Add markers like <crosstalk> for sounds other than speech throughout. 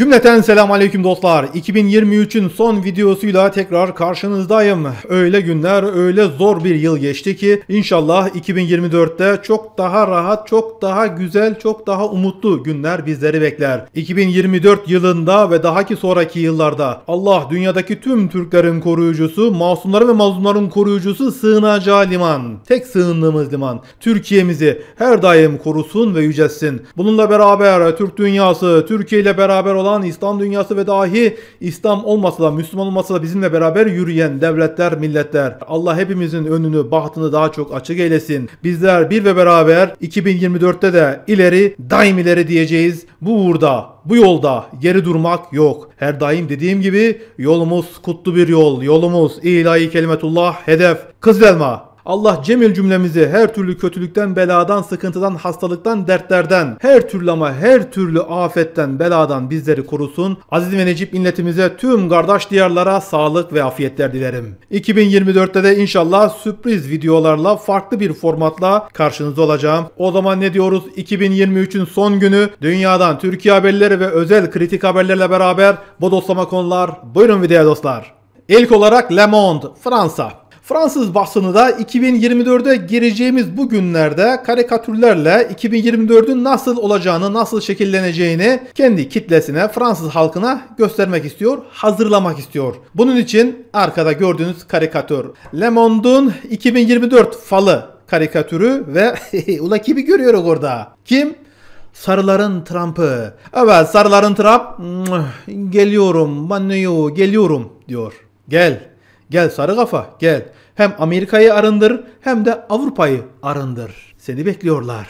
Cümleten selam aleyküm dostlar. 2023'ün son videosuyla tekrar karşınızdayım. Öyle günler öyle zor bir yıl geçti ki inşallah 2024'te çok daha rahat, çok daha güzel, çok daha umutlu günler bizleri bekler. 2024 yılında ve daha ki sonraki yıllarda Allah dünyadaki tüm Türklerin koruyucusu, masumların ve mazlumların koruyucusu sığınacağı liman. Tek sığındığımız liman. Türkiye'mizi her daim korusun ve yücesin. Bununla beraber Türk dünyası, Türkiye ile beraber olan olan İslam dünyası ve dahi İslam olmasa da Müslüman olmasa da bizimle beraber yürüyen devletler, milletler. Allah hepimizin önünü, bahtını daha çok açık eylesin. Bizler bir ve beraber 2024'te de ileri, daim ileri diyeceğiz. Bu uğurda bu yolda geri durmak yok. Her daim dediğim gibi yolumuz kutlu bir yol. Yolumuz ilahi kelimetullah hedef. kız elma. Allah cemil cümlemizi her türlü kötülükten, beladan, sıkıntıdan, hastalıktan, dertlerden, her türlü ama her türlü afetten, beladan bizleri korusun. Aziz ve Necip milletimize tüm kardeş diyarlara sağlık ve afiyetler dilerim. 2024'te de inşallah sürpriz videolarla farklı bir formatla karşınızda olacağım. O zaman ne diyoruz? 2023'ün son günü dünyadan Türkiye haberleri ve özel kritik haberlerle beraber bodoslama konular. Buyurun videoya dostlar. İlk olarak Le Monde, Fransa. Fransız basını da 2024'e gireceğimiz bu günlerde karikatürlerle 2024'ün nasıl olacağını, nasıl şekilleneceğini kendi kitlesine, Fransız halkına göstermek istiyor, hazırlamak istiyor. Bunun için arkada gördüğünüz karikatür. Le Monde'un 2024 falı karikatürü ve <laughs> ula kimi görüyoruz orada. Kim? Sarıların Trump'ı. Evet sarıların Trump geliyorum banyo geliyorum diyor. Gel gel sarı kafa gel. Hem Amerika'yı arındır hem de Avrupa'yı arındır. Seni bekliyorlar.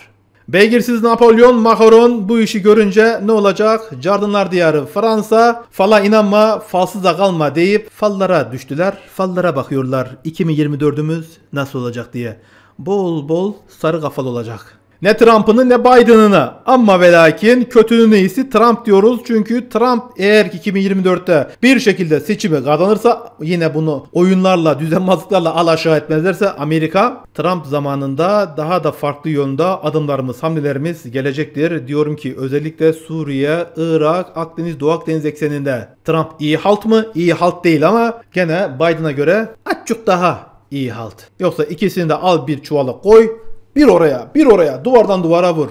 Beygirsiz Napolyon Macron bu işi görünce ne olacak? Cardınlar diyarı Fransa fala inanma falsıza kalma deyip fallara düştüler. Fallara bakıyorlar 2024'ümüz nasıl olacak diye. Bol bol sarı kafalı olacak.'' Ne Trump'ını ne Biden'ını ama ve lakin kötünün iyisi Trump diyoruz. Çünkü Trump eğer ki 2024'te bir şekilde seçimi kazanırsa yine bunu oyunlarla düzenbazlıklarla al aşağı etmezlerse Amerika Trump zamanında daha da farklı yönde adımlarımız hamlelerimiz gelecektir. Diyorum ki özellikle Suriye, Irak, Akdeniz, Doğu Akdeniz ekseninde Trump iyi halt mı? İyi halt değil ama gene Biden'a göre açık daha iyi halt. Yoksa ikisini de al bir çuvala koy bir oraya, bir oraya, duvardan duvara vur.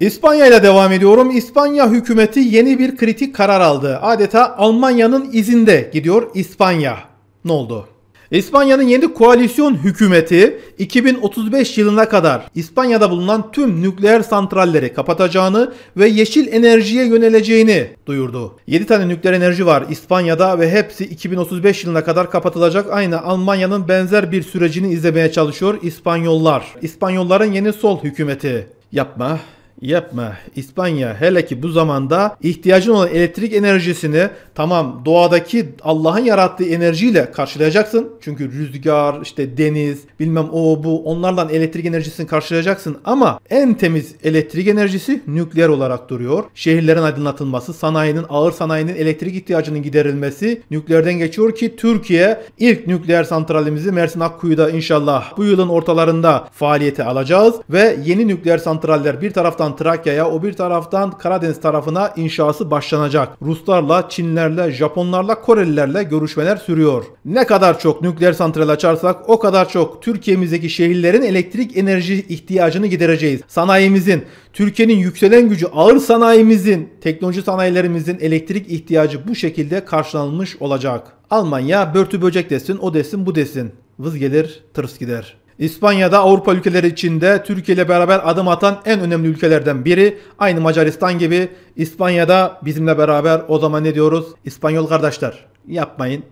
İspanya ile devam ediyorum. İspanya hükümeti yeni bir kritik karar aldı. Adeta Almanya'nın izinde gidiyor İspanya. Ne oldu? İspanya'nın yeni koalisyon hükümeti 2035 yılına kadar İspanya'da bulunan tüm nükleer santralleri kapatacağını ve yeşil enerjiye yöneleceğini duyurdu. 7 tane nükleer enerji var İspanya'da ve hepsi 2035 yılına kadar kapatılacak. Aynı Almanya'nın benzer bir sürecini izlemeye çalışıyor İspanyollar. İspanyolların yeni sol hükümeti. Yapma. Yapma. İspanya hele ki bu zamanda ihtiyacın olan elektrik enerjisini tamam doğadaki Allah'ın yarattığı enerjiyle karşılayacaksın. Çünkü rüzgar, işte deniz, bilmem o bu onlardan elektrik enerjisini karşılayacaksın ama en temiz elektrik enerjisi nükleer olarak duruyor. Şehirlerin aydınlatılması, sanayinin, ağır sanayinin elektrik ihtiyacının giderilmesi nükleerden geçiyor ki Türkiye ilk nükleer santralimizi Mersin Akkuyu'da inşallah bu yılın ortalarında faaliyete alacağız ve yeni nükleer santraller bir taraftan taraftan Trakya'ya, o bir taraftan Karadeniz tarafına inşası başlanacak. Ruslarla, Çinlerle, Japonlarla, Korelilerle görüşmeler sürüyor. Ne kadar çok nükleer santral açarsak o kadar çok Türkiye'mizdeki şehirlerin elektrik enerji ihtiyacını gidereceğiz. Sanayimizin, Türkiye'nin yükselen gücü ağır sanayimizin, teknoloji sanayilerimizin elektrik ihtiyacı bu şekilde karşılanmış olacak. Almanya börtü böcek desin, o desin, bu desin. Vız gelir, tırs gider. İspanya'da Avrupa ülkeleri içinde Türkiye ile beraber adım atan en önemli ülkelerden biri. Aynı Macaristan gibi İspanya'da bizimle beraber o zaman ne diyoruz? İspanyol kardeşler yapmayın,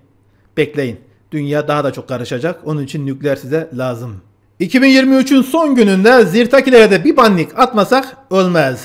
bekleyin. Dünya daha da çok karışacak. Onun için nükleer size lazım. 2023'ün son gününde Zirtakilere de bir banlik atmasak ölmez.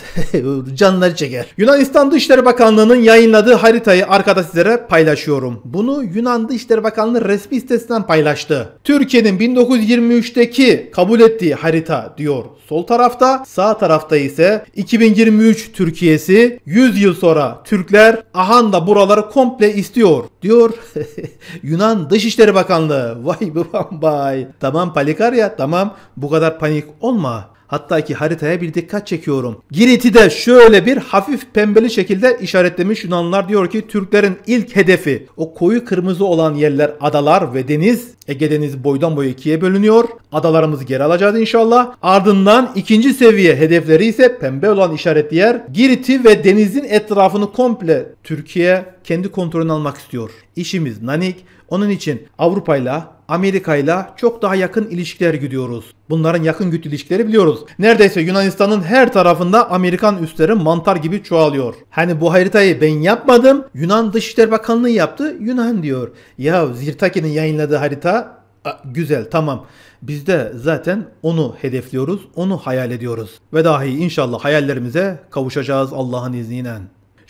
<laughs> Canları çeker. Yunanistan Dışişleri Bakanlığı'nın yayınladığı haritayı arkada sizlere paylaşıyorum. Bunu Yunan Dışişleri Bakanlığı resmi sitesinden paylaştı. Türkiye'nin 1923'teki kabul ettiği harita diyor sol tarafta, sağ tarafta ise 2023 Türkiye'si 100 yıl sonra Türkler ahan da buraları komple istiyor diyor <laughs> Yunan Dışişleri Bakanlığı. Vay babam vay. Tamam Palikar ya Tamam bu kadar panik olma. Hatta ki haritaya bir dikkat çekiyorum. Girit'i de şöyle bir hafif pembeli şekilde işaretlemiş Yunanlar diyor ki Türklerin ilk hedefi o koyu kırmızı olan yerler adalar ve deniz. Ege Denizi boydan boya ikiye bölünüyor. Adalarımızı geri alacağız inşallah. Ardından ikinci seviye hedefleri ise pembe olan işaretli yer Girit'i ve denizin etrafını komple Türkiye kendi kontrolüne almak istiyor. İşimiz nanik. Onun için Avrupayla. Amerika ile çok daha yakın ilişkiler gidiyoruz. Bunların yakın güç ilişkileri biliyoruz. Neredeyse Yunanistan'ın her tarafında Amerikan üsleri mantar gibi çoğalıyor. Hani bu haritayı ben yapmadım, Yunan Dışişleri Bakanlığı yaptı, Yunan diyor. Ya Zirtaki'nin yayınladığı harita güzel tamam. Biz de zaten onu hedefliyoruz, onu hayal ediyoruz. Ve dahi inşallah hayallerimize kavuşacağız Allah'ın izniyle.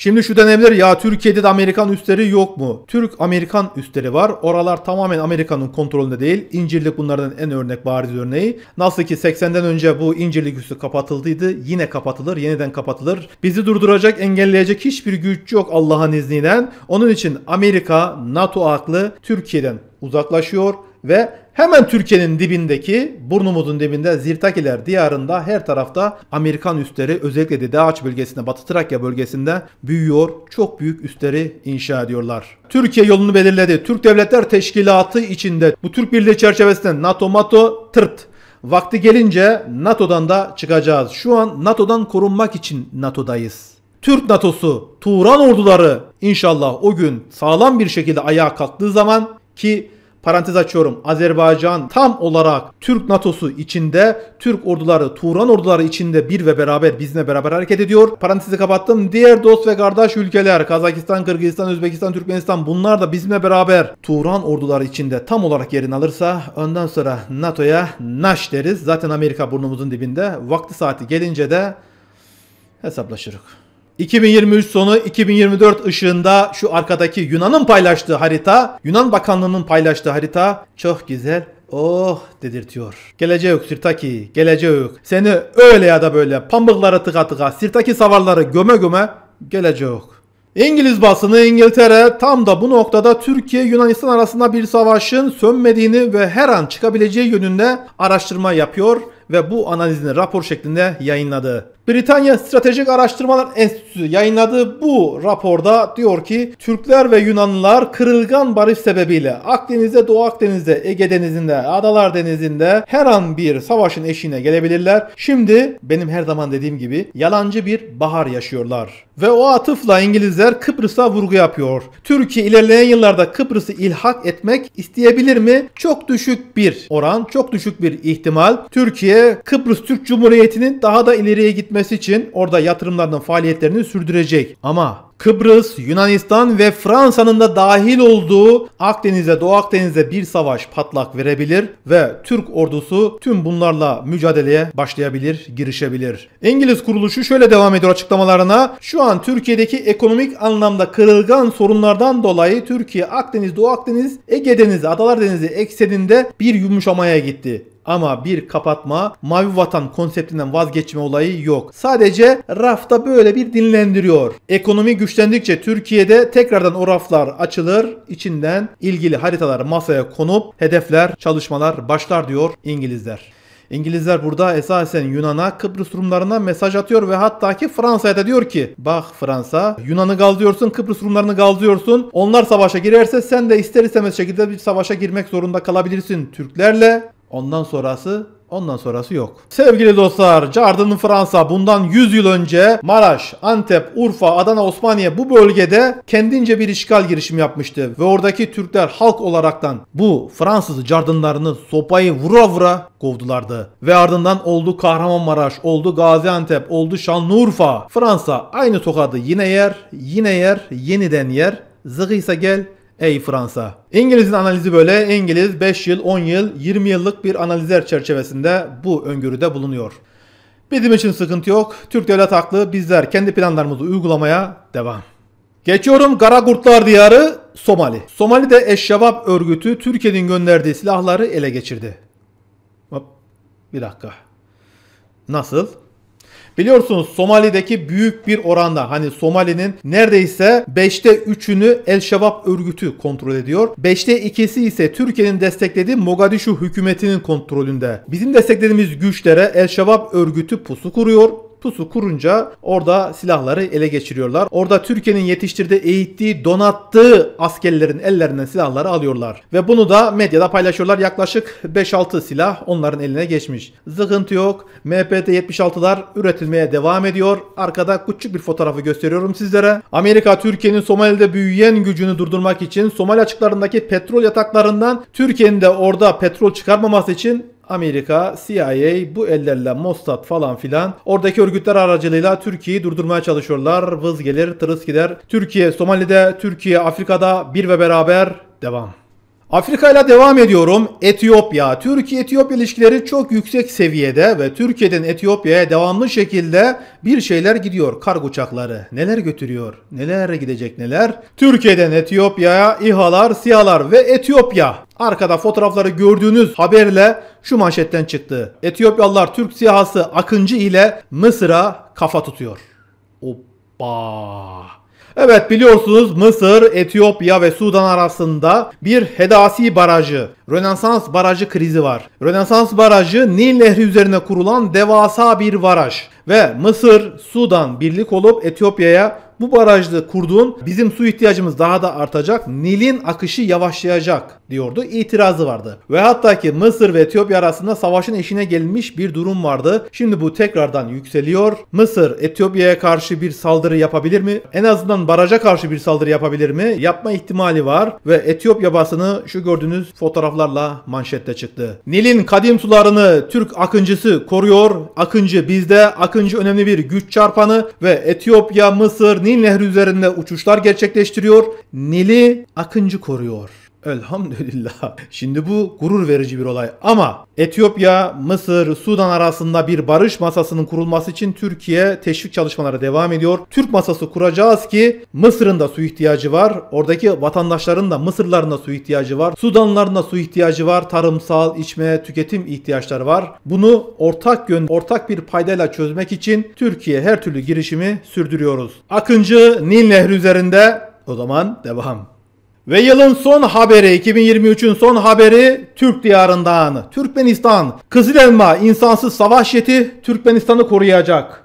Şimdi şu denebilir ya Türkiye'de de Amerikan üstleri yok mu? Türk-Amerikan üstleri var. Oralar tamamen Amerika'nın kontrolünde değil. İncirlik bunlardan en örnek bariz örneği. Nasıl ki 80'den önce bu incirlik üssü kapatıldıydı. Yine kapatılır, yeniden kapatılır. Bizi durduracak, engelleyecek hiçbir güç yok Allah'ın izniyle. Onun için Amerika, NATO aklı Türkiye'den uzaklaşıyor ve Hemen Türkiye'nin dibindeki burnumuzun dibinde Zirtakiler diyarında her tarafta Amerikan üsleri özellikle de Dağaç bölgesinde Batı Trakya bölgesinde büyüyor. Çok büyük üsleri inşa ediyorlar. Türkiye yolunu belirledi. Türk Devletler Teşkilatı içinde bu Türk Birliği çerçevesinde NATO, NATO, tırt. Vakti gelince NATO'dan da çıkacağız. Şu an NATO'dan korunmak için NATO'dayız. Türk NATO'su, Turan orduları inşallah o gün sağlam bir şekilde ayağa kalktığı zaman ki Parantez açıyorum. Azerbaycan tam olarak Türk NATO'su içinde, Türk orduları, Turan orduları içinde bir ve beraber bizimle beraber hareket ediyor. Parantezi kapattım. Diğer dost ve kardeş ülkeler Kazakistan, Kırgızistan, Özbekistan, Türkmenistan bunlar da bizimle beraber Turan orduları içinde tam olarak yerini alırsa ondan sonra NATO'ya naş deriz. Zaten Amerika burnumuzun dibinde. Vakti saati gelince de hesaplaşırız. 2023 sonu 2024 ışığında şu arkadaki Yunan'ın paylaştığı harita, Yunan Bakanlığı'nın paylaştığı harita çok güzel Oh dedirtiyor. Gelecek Sirtaki, yok Seni öyle ya da böyle pamuklara tıka tıka, Sirtaki savarları göme göme yok İngiliz basını İngiltere tam da bu noktada Türkiye Yunanistan arasında bir savaşın sönmediğini ve her an çıkabileceği yönünde araştırma yapıyor ve bu analizini rapor şeklinde yayınladı. Britanya Stratejik Araştırmalar Enstitüsü yayınladığı bu raporda diyor ki Türkler ve Yunanlılar kırılgan barış sebebiyle Akdeniz'de, Doğu Akdeniz'de, Ege Denizi'nde, Adalar Denizi'nde her an bir savaşın eşiğine gelebilirler. Şimdi benim her zaman dediğim gibi yalancı bir bahar yaşıyorlar. Ve o atıfla İngilizler Kıbrıs'a vurgu yapıyor. Türkiye ilerleyen yıllarda Kıbrıs'ı ilhak etmek isteyebilir mi? Çok düşük bir oran, çok düşük bir ihtimal. Türkiye Kıbrıs Türk Cumhuriyeti'nin daha da ileriye gitmesi gitmesi için orada yatırımlarının faaliyetlerini sürdürecek. Ama Kıbrıs, Yunanistan ve Fransa'nın da dahil olduğu Akdeniz'e, Doğu Akdeniz'e bir savaş patlak verebilir ve Türk ordusu tüm bunlarla mücadeleye başlayabilir, girişebilir. İngiliz kuruluşu şöyle devam ediyor açıklamalarına. Şu an Türkiye'deki ekonomik anlamda kırılgan sorunlardan dolayı Türkiye Akdeniz, Doğu Akdeniz, Ege Denizi, Adalar Denizi ekseninde bir yumuşamaya gitti ama bir kapatma, mavi vatan konseptinden vazgeçme olayı yok. Sadece rafta böyle bir dinlendiriyor. Ekonomi güçlendikçe Türkiye'de tekrardan o raflar açılır, içinden ilgili haritalar masaya konup hedefler, çalışmalar başlar diyor İngilizler. İngilizler burada esasen Yunan'a, Kıbrıs Rumlarına mesaj atıyor ve hatta ki Fransa'ya da diyor ki bak Fransa Yunan'ı gazlıyorsun, Kıbrıs Rumlarını gazlıyorsun. Onlar savaşa girerse sen de ister istemez şekilde bir savaşa girmek zorunda kalabilirsin Türklerle. Ondan sonrası Ondan sonrası yok. Sevgili dostlar, Cardin'in Fransa bundan 100 yıl önce Maraş, Antep, Urfa, Adana, Osmaniye bu bölgede kendince bir işgal girişimi yapmıştı. Ve oradaki Türkler halk olaraktan bu Fransız Cardinlarını sopayı vura vura kovdulardı. Ve ardından oldu Kahramanmaraş, oldu Gaziantep, oldu Şanlıurfa. Fransa aynı tokadı yine yer, yine yer, yeniden yer. Zıgıysa gel, Ey Fransa. İngiliz'in analizi böyle. İngiliz 5 yıl, 10 yıl, 20 yıllık bir analizler çerçevesinde bu öngörüde bulunuyor. Bizim için sıkıntı yok. Türk devlet haklı. Bizler kendi planlarımızı uygulamaya devam. Geçiyorum Kara Kurtlar Diyarı Somali. Somali'de Eşşebap örgütü Türkiye'nin gönderdiği silahları ele geçirdi. Hop, bir dakika. Nasıl? Biliyorsunuz Somali'deki büyük bir oranda hani Somali'nin neredeyse 5'te 3'ünü El Şebab örgütü kontrol ediyor. 5'te 2'si ise Türkiye'nin desteklediği Mogadishu hükümetinin kontrolünde. Bizim desteklediğimiz güçlere El Şebab örgütü pusu kuruyor pusu kurunca orada silahları ele geçiriyorlar. Orada Türkiye'nin yetiştirdiği, eğittiği, donattığı askerlerin ellerinden silahları alıyorlar. Ve bunu da medyada paylaşıyorlar. Yaklaşık 5-6 silah onların eline geçmiş. Zıkıntı yok. MPT-76'lar üretilmeye devam ediyor. Arkada küçük bir fotoğrafı gösteriyorum sizlere. Amerika Türkiye'nin Somali'de büyüyen gücünü durdurmak için Somali açıklarındaki petrol yataklarından Türkiye'nin de orada petrol çıkarmaması için Amerika, CIA bu ellerle Mossad falan filan oradaki örgütler aracılığıyla Türkiye'yi durdurmaya çalışıyorlar. Vız gelir, tırıs gider. Türkiye Somali'de, Türkiye Afrika'da bir ve beraber devam. Afrika ile devam ediyorum. Etiyopya. Türkiye-Etiyopya ilişkileri çok yüksek seviyede ve Türkiye'den Etiyopya'ya devamlı şekilde bir şeyler gidiyor. Kargo uçakları neler götürüyor, neler gidecek neler. Türkiye'den Etiyopya'ya İHA'lar, SİHA'lar ve Etiyopya. Arkada fotoğrafları gördüğünüz haberle şu manşetten çıktı. Etiyopyalılar Türk siyahası Akıncı ile Mısır'a kafa tutuyor. Hoppa. Evet biliyorsunuz Mısır, Etiyopya ve Sudan arasında bir Hedasi Barajı, Rönesans Barajı krizi var. Rönesans Barajı Nil Nehri üzerine kurulan devasa bir baraj ve Mısır, Sudan birlik olup Etiyopya'ya bu barajı kurduğun bizim su ihtiyacımız daha da artacak. Nil'in akışı yavaşlayacak diyordu. İtirazı vardı. Ve hatta ki Mısır ve Etiyopya arasında savaşın eşine gelinmiş bir durum vardı. Şimdi bu tekrardan yükseliyor. Mısır Etiyopya'ya karşı bir saldırı yapabilir mi? En azından baraja karşı bir saldırı yapabilir mi? Yapma ihtimali var ve Etiyopya basını şu gördüğünüz fotoğraflarla manşette çıktı. Nil'in kadim sularını Türk akıncısı koruyor. Akıncı bizde. Akıncı önemli bir güç çarpanı ve Etiyopya, Mısır, Nil Nil Nehri üzerinde uçuşlar gerçekleştiriyor, Nil'i Akıncı koruyor. Elhamdülillah. Şimdi bu gurur verici bir olay. Ama Etiyopya, Mısır, Sudan arasında bir barış masasının kurulması için Türkiye teşvik çalışmaları devam ediyor. Türk masası kuracağız ki Mısır'ın da su ihtiyacı var. Oradaki vatandaşların da Mısırların da su ihtiyacı var. Sudanların da su ihtiyacı var. Tarımsal, içme, tüketim ihtiyaçları var. Bunu ortak yön, ortak bir paydayla çözmek için Türkiye her türlü girişimi sürdürüyoruz. Akıncı Nil Nehri üzerinde o zaman devam. Ve yılın son haberi 2023'ün son haberi Türk diyarından. Türkmenistan, Kızıl Elma insansız savaş yeti Türkmenistan'ı koruyacak.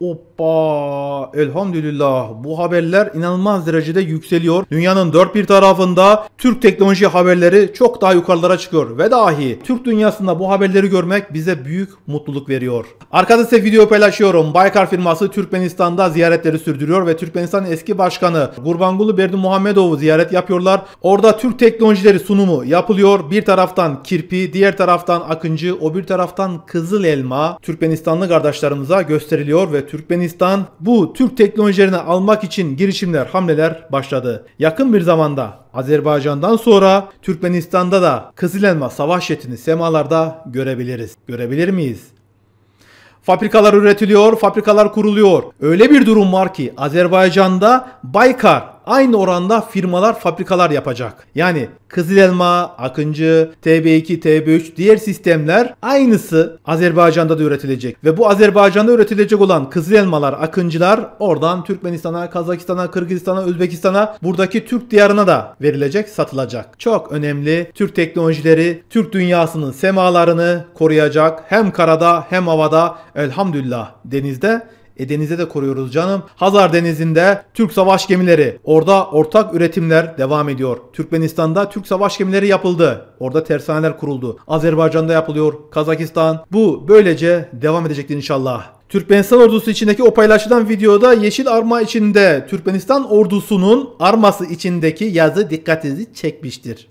O hoppa elhamdülillah bu haberler inanılmaz derecede yükseliyor. Dünyanın dört bir tarafında Türk teknoloji haberleri çok daha yukarılara çıkıyor ve dahi Türk dünyasında bu haberleri görmek bize büyük mutluluk veriyor. Arkada size video paylaşıyorum. Baykar firması Türkmenistan'da ziyaretleri sürdürüyor ve Türkmenistan eski başkanı Gurbanguly Berdi Muhammedov'u ziyaret yapıyorlar. Orada Türk teknolojileri sunumu yapılıyor. Bir taraftan kirpi, diğer taraftan akıncı, o bir taraftan kızıl elma Türkmenistanlı kardeşlerimize gösteriliyor ve Türkmenistan Yunanistan bu Türk teknolojilerini almak için girişimler, hamleler başladı. Yakın bir zamanda Azerbaycan'dan sonra Türkmenistan'da da Kızılelma savaş yetini semalarda görebiliriz. Görebilir miyiz? Fabrikalar üretiliyor, fabrikalar kuruluyor. Öyle bir durum var ki Azerbaycan'da Baykar aynı oranda firmalar fabrikalar yapacak. Yani Kızıl Elma, Akıncı, TB2, TB3 diğer sistemler aynısı Azerbaycan'da da üretilecek. Ve bu Azerbaycan'da üretilecek olan Kızıl Elmalar, Akıncılar oradan Türkmenistan'a, Kazakistan'a, Kırgızistan'a, Özbekistan'a buradaki Türk diyarına da verilecek, satılacak. Çok önemli Türk teknolojileri, Türk dünyasının semalarını koruyacak hem karada hem havada elhamdülillah denizde e denize de koruyoruz canım. Hazar Denizi'nde Türk savaş gemileri. Orada ortak üretimler devam ediyor. Türkmenistan'da Türk savaş gemileri yapıldı. Orada tersaneler kuruldu. Azerbaycan'da yapılıyor. Kazakistan. Bu böylece devam edecektir inşallah. Türkmenistan ordusu içindeki o paylaşılan videoda Yeşil Arma içinde Türkmenistan ordusunun arması içindeki yazı dikkatinizi çekmiştir.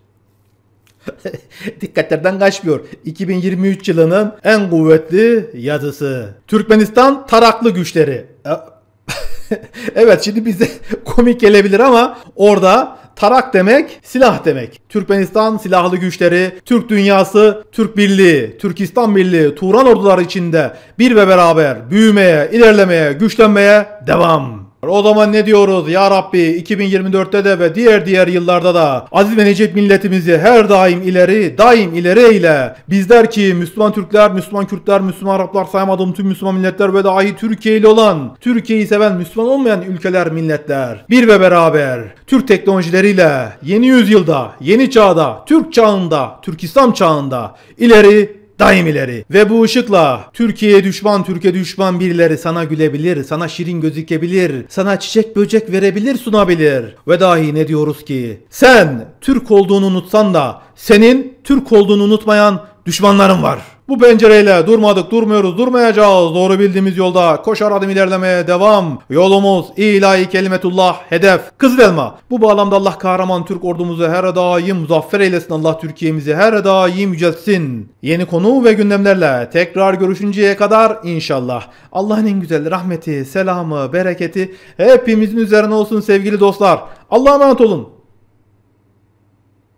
<laughs> Dikkatlerden kaçmıyor. 2023 yılının en kuvvetli yazısı. Türkmenistan taraklı güçleri. E, <laughs> evet şimdi bize <laughs> komik gelebilir ama orada tarak demek silah demek. Türkmenistan silahlı güçleri, Türk dünyası, Türk birliği, Türkistan birliği, Turan orduları içinde bir ve beraber büyümeye, ilerlemeye, güçlenmeye devam. Hani o zaman ne diyoruz ya Rabbi 2024'te de ve diğer diğer yıllarda da aziz ve necip milletimizi her daim ileri daim ileri eyle. Bizler ki Müslüman Türkler, Müslüman Kürtler, Müslüman Araplar saymadığım tüm Müslüman milletler ve dahi Türkiye ile olan, Türkiye'yi seven Müslüman olmayan ülkeler, milletler bir ve beraber Türk teknolojileriyle yeni yüzyılda, yeni çağda, Türk çağında, Türk İslam çağında ileri Daimileri Ve bu ışıkla Türkiye düşman, Türkiye düşman birileri sana gülebilir, sana şirin gözükebilir, sana çiçek böcek verebilir, sunabilir. Ve dahi ne diyoruz ki? Sen Türk olduğunu unutsan da senin Türk olduğunu unutmayan düşmanların var. Bu pencereyle durmadık durmuyoruz durmayacağız. Doğru bildiğimiz yolda koşar adım ilerlemeye devam. Yolumuz ilahi kelimetullah hedef. Kızıl elma. Bu bağlamda Allah kahraman Türk ordumuzu her daim muzaffer eylesin. Allah Türkiye'mizi her daim yücelsin. Yeni konu ve gündemlerle tekrar görüşünceye kadar inşallah. Allah'ın en güzel rahmeti, selamı, bereketi hepimizin üzerine olsun sevgili dostlar. Allah'a emanet olun.